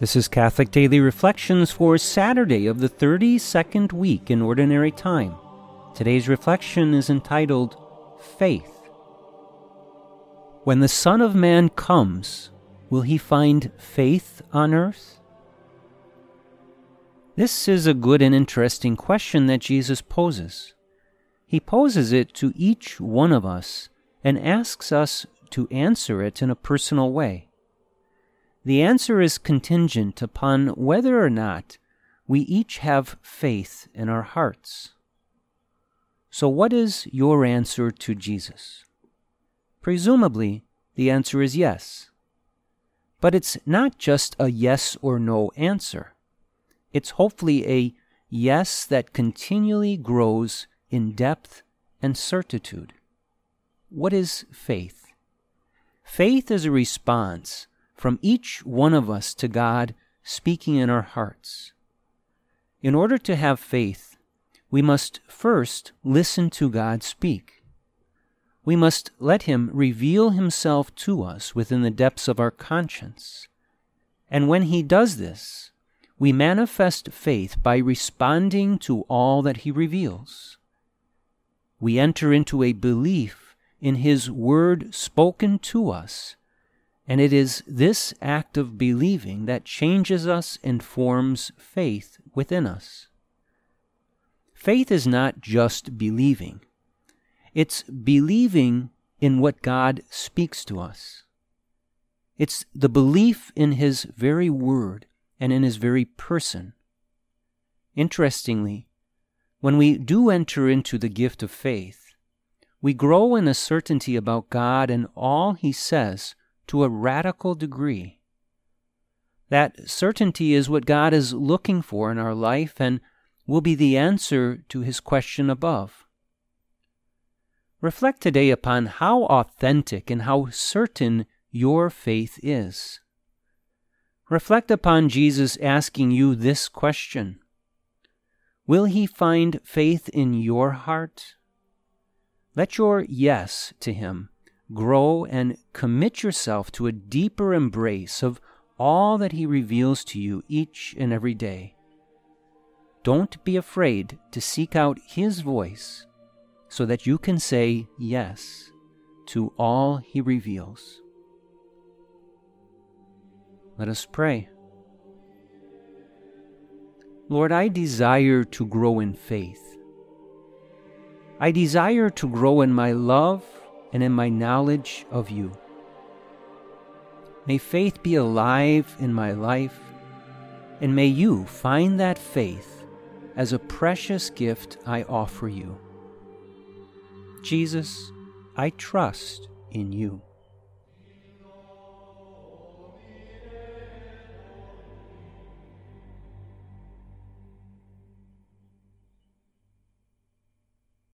This is Catholic Daily Reflections for Saturday of the 32nd week in Ordinary Time. Today's reflection is entitled Faith. When the Son of Man comes, will he find faith on earth? This is a good and interesting question that Jesus poses. He poses it to each one of us and asks us to answer it in a personal way. The answer is contingent upon whether or not we each have faith in our hearts. So, what is your answer to Jesus? Presumably, the answer is yes. But it's not just a yes or no answer. It's hopefully a yes that continually grows in depth and certitude. What is faith? Faith is a response from each one of us to God speaking in our hearts. In order to have faith, we must first listen to God speak. We must let Him reveal Himself to us within the depths of our conscience. And when He does this, we manifest faith by responding to all that He reveals. We enter into a belief in His word spoken to us and it is this act of believing that changes us and forms faith within us. Faith is not just believing, it's believing in what God speaks to us. It's the belief in His very word and in His very person. Interestingly, when we do enter into the gift of faith, we grow in a certainty about God and all He says to a radical degree. That certainty is what God is looking for in our life and will be the answer to his question above. Reflect today upon how authentic and how certain your faith is. Reflect upon Jesus asking you this question Will he find faith in your heart? Let your yes to him grow and commit yourself to a deeper embrace of all that He reveals to you each and every day. Don't be afraid to seek out His voice so that you can say yes to all He reveals. Let us pray. Lord, I desire to grow in faith. I desire to grow in my love and in my knowledge of you. May faith be alive in my life, and may you find that faith as a precious gift I offer you. Jesus, I trust in you.